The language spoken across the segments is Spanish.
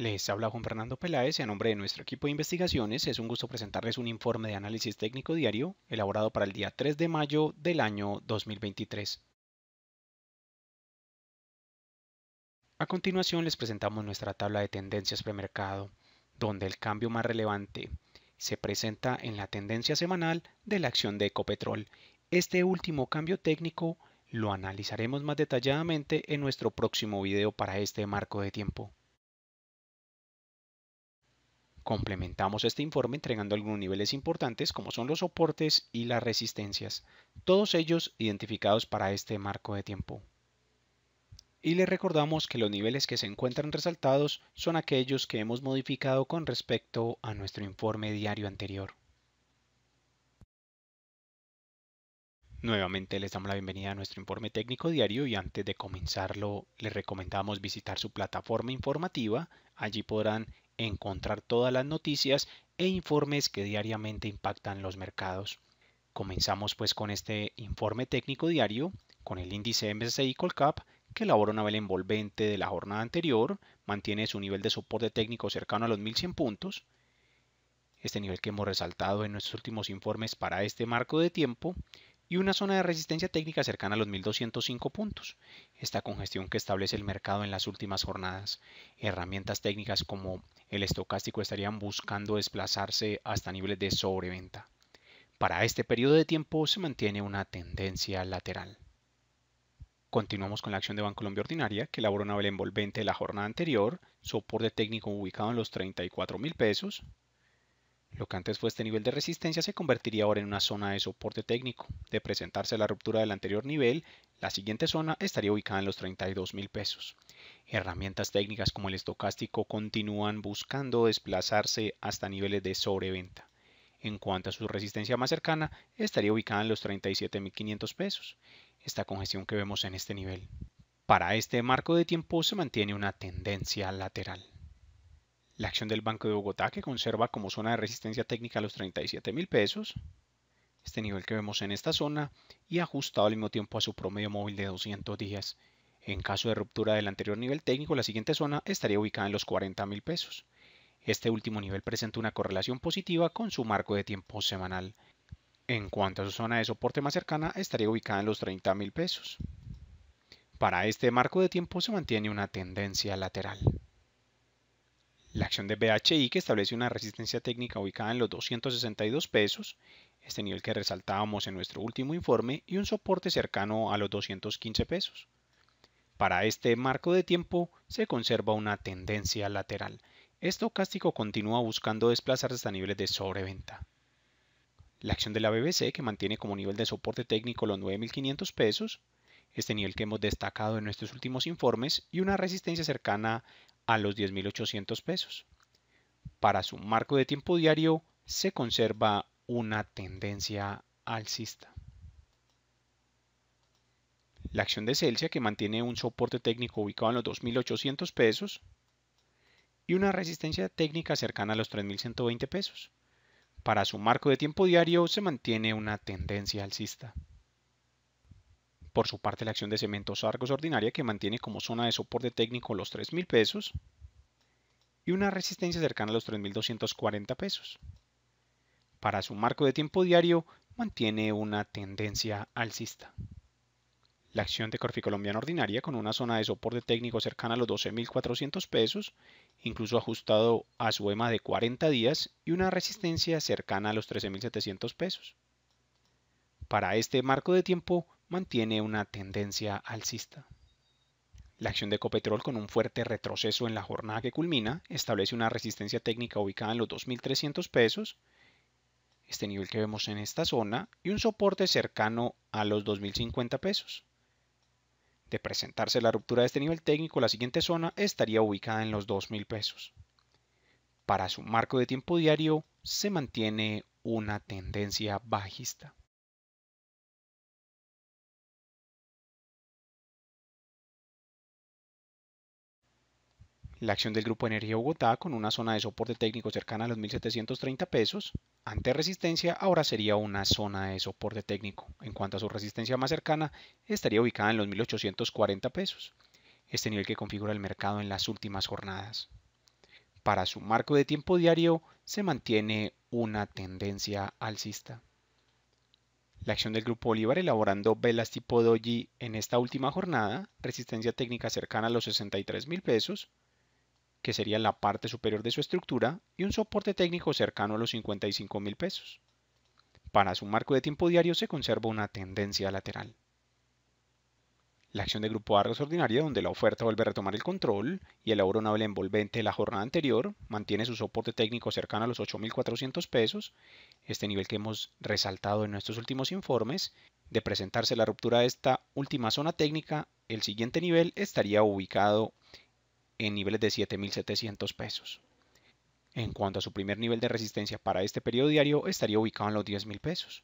Les habla Juan Fernando Peláez y a nombre de nuestro equipo de investigaciones es un gusto presentarles un informe de análisis técnico diario elaborado para el día 3 de mayo del año 2023. A continuación les presentamos nuestra tabla de tendencias premercado, donde el cambio más relevante se presenta en la tendencia semanal de la acción de Ecopetrol. Este último cambio técnico lo analizaremos más detalladamente en nuestro próximo video para este marco de tiempo. Complementamos este informe entregando algunos niveles importantes como son los soportes y las resistencias, todos ellos identificados para este marco de tiempo. Y les recordamos que los niveles que se encuentran resaltados son aquellos que hemos modificado con respecto a nuestro informe diario anterior. Nuevamente les damos la bienvenida a nuestro informe técnico diario y antes de comenzarlo les recomendamos visitar su plataforma informativa. Allí podrán encontrar todas las noticias e informes que diariamente impactan los mercados. Comenzamos pues con este informe técnico diario, con el índice MSCI Colcap, que elabora una vela envolvente de la jornada anterior, mantiene su nivel de soporte técnico cercano a los 1100 puntos, este nivel que hemos resaltado en nuestros últimos informes para este marco de tiempo, y una zona de resistencia técnica cercana a los 1.205 puntos. Esta congestión que establece el mercado en las últimas jornadas, herramientas técnicas como el estocástico estarían buscando desplazarse hasta niveles de sobreventa. Para este periodo de tiempo se mantiene una tendencia lateral. Continuamos con la acción de banco Colombia Ordinaria, que elaboró una vela envolvente de la jornada anterior, soporte técnico ubicado en los 34 mil pesos, lo que antes fue este nivel de resistencia se convertiría ahora en una zona de soporte técnico. De presentarse la ruptura del anterior nivel, la siguiente zona estaría ubicada en los 32 mil pesos. Herramientas técnicas como el estocástico continúan buscando desplazarse hasta niveles de sobreventa. En cuanto a su resistencia más cercana, estaría ubicada en los 37.500 pesos. Esta congestión que vemos en este nivel. Para este marco de tiempo se mantiene una tendencia lateral la acción del Banco de Bogotá que conserva como zona de resistencia técnica los 37 mil pesos, este nivel que vemos en esta zona y ajustado al mismo tiempo a su promedio móvil de 200 días. En caso de ruptura del anterior nivel técnico, la siguiente zona estaría ubicada en los 40 mil pesos. Este último nivel presenta una correlación positiva con su marco de tiempo semanal. En cuanto a su zona de soporte más cercana, estaría ubicada en los 30 mil pesos. Para este marco de tiempo se mantiene una tendencia lateral. La acción de BHI que establece una resistencia técnica ubicada en los 262 pesos, este nivel que resaltábamos en nuestro último informe, y un soporte cercano a los 215 pesos. Para este marco de tiempo se conserva una tendencia lateral. Estocástico continúa buscando desplazarse hasta niveles de sobreventa. La acción de la BBC que mantiene como nivel de soporte técnico los 9.500 pesos, este nivel que hemos destacado en nuestros últimos informes, y una resistencia cercana a los 10.800 pesos. Para su marco de tiempo diario se conserva una tendencia alcista. La acción de Celsius que mantiene un soporte técnico ubicado en los 2.800 pesos y una resistencia técnica cercana a los 3.120 pesos. Para su marco de tiempo diario se mantiene una tendencia alcista. Por su parte, la acción de cementos Argos ordinaria que mantiene como zona de soporte técnico los 3.000 pesos y una resistencia cercana a los 3.240 pesos. Para su marco de tiempo diario, mantiene una tendencia alcista. La acción de Corfi Colombiana Ordinaria con una zona de soporte técnico cercana a los 12.400 pesos, incluso ajustado a su EMA de 40 días y una resistencia cercana a los 13.700 pesos. Para este marco de tiempo mantiene una tendencia alcista. La acción de Ecopetrol, con un fuerte retroceso en la jornada que culmina, establece una resistencia técnica ubicada en los 2.300 pesos, este nivel que vemos en esta zona, y un soporte cercano a los 2.050 pesos. De presentarse la ruptura de este nivel técnico, la siguiente zona estaría ubicada en los 2.000 pesos. Para su marco de tiempo diario, se mantiene una tendencia bajista. la acción del Grupo Energía Bogotá con una zona de soporte técnico cercana a los 1.730 pesos, ante resistencia ahora sería una zona de soporte técnico. En cuanto a su resistencia más cercana, estaría ubicada en los 1.840 pesos, este nivel que configura el mercado en las últimas jornadas. Para su marco de tiempo diario se mantiene una tendencia alcista. La acción del Grupo Bolívar elaborando velas tipo doji en esta última jornada, resistencia técnica cercana a los 63,000 pesos, que sería la parte superior de su estructura, y un soporte técnico cercano a los 55 mil pesos. Para su marco de tiempo diario se conserva una tendencia lateral. La acción de grupo A es ordinaria, donde la oferta vuelve a retomar el control y el una envolvente de la jornada anterior, mantiene su soporte técnico cercano a los 8.400 pesos, este nivel que hemos resaltado en nuestros últimos informes. De presentarse la ruptura de esta última zona técnica, el siguiente nivel estaría ubicado en niveles de 7.700 pesos. En cuanto a su primer nivel de resistencia para este periodo diario, estaría ubicado en los 10.000 pesos.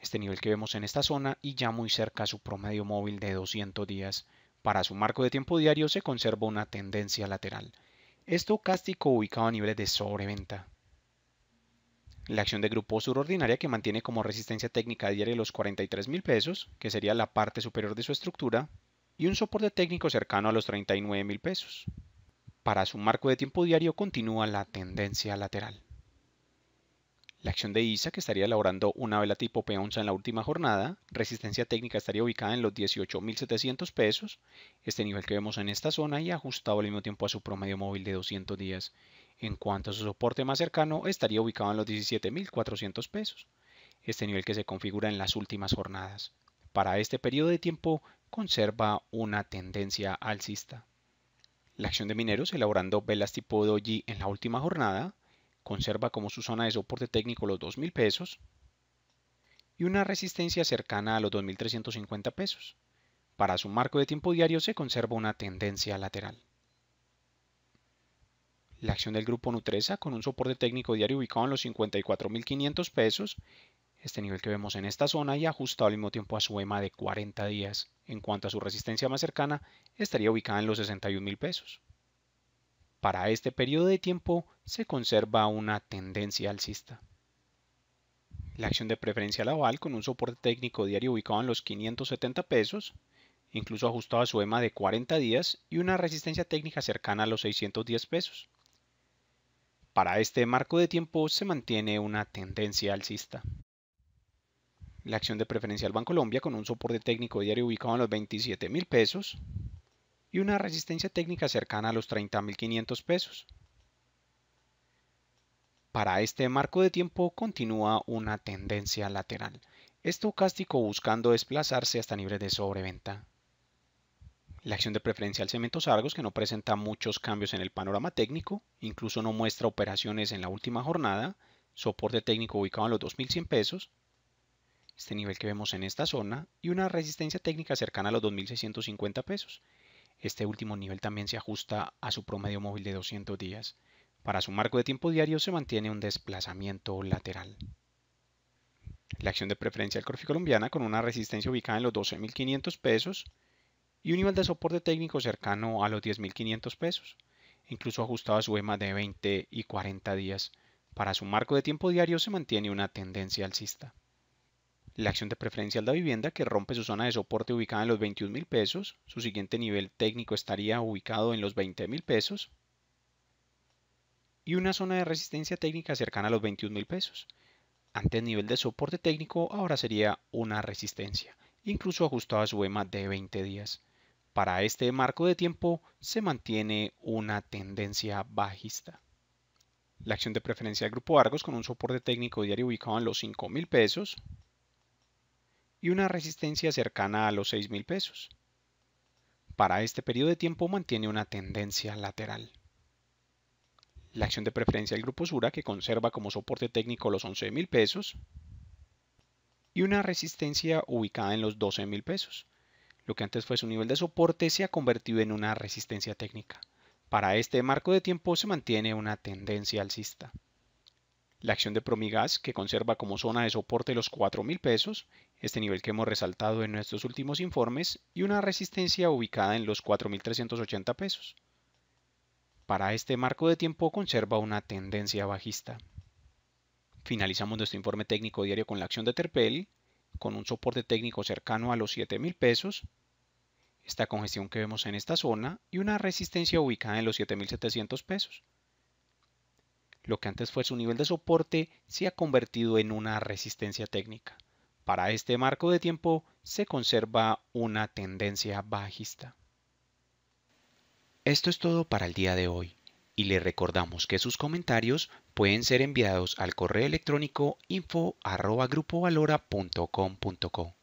Este nivel que vemos en esta zona y ya muy cerca a su promedio móvil de 200 días. Para su marco de tiempo diario se conserva una tendencia lateral. Esto cástico ubicado a niveles de sobreventa. La acción de grupo surordinaria que mantiene como resistencia técnica diaria los 43.000 pesos, que sería la parte superior de su estructura, y un soporte técnico cercano a los 39 mil pesos. Para su marco de tiempo diario continúa la tendencia lateral. La acción de ISA, que estaría elaborando una vela tipo peonza en la última jornada, resistencia técnica estaría ubicada en los 18.700 pesos, este nivel que vemos en esta zona y ajustado al mismo tiempo a su promedio móvil de 200 días. En cuanto a su soporte más cercano, estaría ubicado en los 17.400 pesos, este nivel que se configura en las últimas jornadas para este periodo de tiempo conserva una tendencia alcista. La acción de mineros elaborando velas tipo doji en la última jornada conserva como su zona de soporte técnico los 2.000 pesos y una resistencia cercana a los 2.350 pesos. Para su marco de tiempo diario se conserva una tendencia lateral. La acción del grupo Nutresa con un soporte técnico diario ubicado en los 54.500 pesos este nivel que vemos en esta zona y ajustado al mismo tiempo a su EMA de 40 días. En cuanto a su resistencia más cercana, estaría ubicada en los 61 mil pesos. Para este periodo de tiempo se conserva una tendencia alcista. La acción de preferencia Laval con un soporte técnico diario ubicado en los 570 pesos, incluso ajustado a su EMA de 40 días y una resistencia técnica cercana a los 610 pesos. Para este marco de tiempo se mantiene una tendencia alcista la acción de preferencial Colombia con un soporte técnico diario ubicado en los 27 mil pesos y una resistencia técnica cercana a los 30.500 pesos. Para este marco de tiempo continúa una tendencia lateral, estocástico buscando desplazarse hasta niveles de sobreventa. La acción de Preferencial Cementos Argos, que no presenta muchos cambios en el panorama técnico, incluso no muestra operaciones en la última jornada, soporte técnico ubicado en los 2.100 pesos, este nivel que vemos en esta zona, y una resistencia técnica cercana a los 2.650 pesos. Este último nivel también se ajusta a su promedio móvil de 200 días. Para su marco de tiempo diario se mantiene un desplazamiento lateral. La acción de preferencia del Corfi colombiana con una resistencia ubicada en los 12.500 pesos y un nivel de soporte técnico cercano a los 10.500 pesos, incluso ajustado a su EMA de 20 y 40 días. Para su marco de tiempo diario se mantiene una tendencia alcista la acción de preferencia al de vivienda que rompe su zona de soporte ubicada en los 21 mil pesos, su siguiente nivel técnico estaría ubicado en los 20 mil pesos y una zona de resistencia técnica cercana a los 21 mil pesos. Antes el nivel de soporte técnico ahora sería una resistencia, incluso ajustada a su EMA de 20 días. Para este marco de tiempo se mantiene una tendencia bajista. La acción de preferencia del Grupo Argos con un soporte técnico diario ubicado en los 5 mil pesos, y una resistencia cercana a los $6,000. pesos. Para este periodo de tiempo mantiene una tendencia lateral. La acción de preferencia del grupo Sura que conserva como soporte técnico los $11,000, pesos y una resistencia ubicada en los $12,000. pesos. Lo que antes fue su nivel de soporte se ha convertido en una resistencia técnica. Para este marco de tiempo se mantiene una tendencia alcista la acción de Promigas, que conserva como zona de soporte los 4.000 pesos, este nivel que hemos resaltado en nuestros últimos informes, y una resistencia ubicada en los 4.380 pesos. Para este marco de tiempo conserva una tendencia bajista. Finalizamos nuestro informe técnico diario con la acción de Terpel, con un soporte técnico cercano a los 7.000 pesos, esta congestión que vemos en esta zona y una resistencia ubicada en los 7.700 pesos. Lo que antes fue su nivel de soporte se ha convertido en una resistencia técnica. Para este marco de tiempo se conserva una tendencia bajista. Esto es todo para el día de hoy y le recordamos que sus comentarios pueden ser enviados al correo electrónico info@grupovalora.com.co.